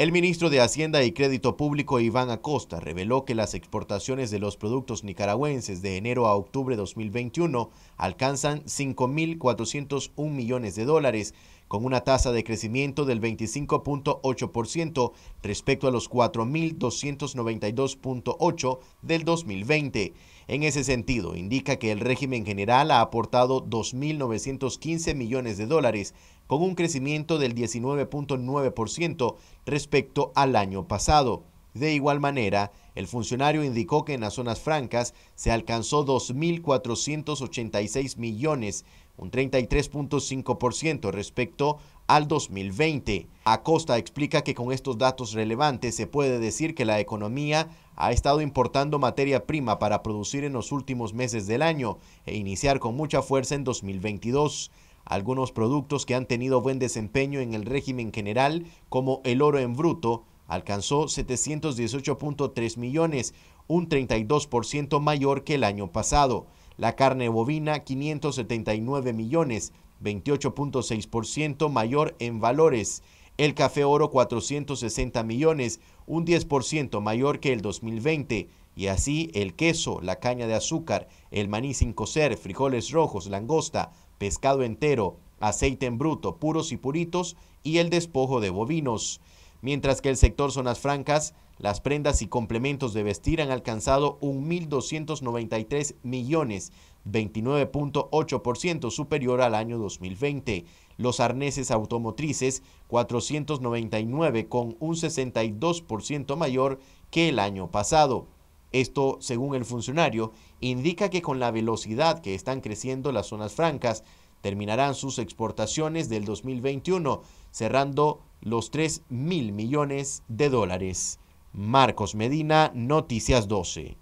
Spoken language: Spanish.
El ministro de Hacienda y Crédito Público Iván Acosta reveló que las exportaciones de los productos nicaragüenses de enero a octubre de 2021 alcanzan 5.401 millones de dólares, con una tasa de crecimiento del 25.8% respecto a los 4.292.8 del 2020. En ese sentido, indica que el régimen general ha aportado 2.915 millones de dólares, con un crecimiento del 19.9% respecto al año pasado. De igual manera, el funcionario indicó que en las zonas francas se alcanzó 2.486 millones, un 33.5% respecto al 2020. Acosta explica que con estos datos relevantes se puede decir que la economía ha estado importando materia prima para producir en los últimos meses del año e iniciar con mucha fuerza en 2022. Algunos productos que han tenido buen desempeño en el régimen general, como el oro en bruto, alcanzó 718.3 millones, un 32% mayor que el año pasado. La carne bovina, 579 millones, 28.6% mayor en valores. El café oro 460 millones, un 10% mayor que el 2020. Y así el queso, la caña de azúcar, el maní sin cocer, frijoles rojos, langosta, pescado entero, aceite en bruto, puros y puritos y el despojo de bovinos mientras que el sector zonas francas, las prendas y complementos de vestir han alcanzado 1.293 millones, 29.8% superior al año 2020. Los arneses automotrices, 499 con un 62% mayor que el año pasado. Esto, según el funcionario, indica que con la velocidad que están creciendo las zonas francas, terminarán sus exportaciones del 2021, cerrando los 3 mil millones de dólares. Marcos Medina, Noticias 12.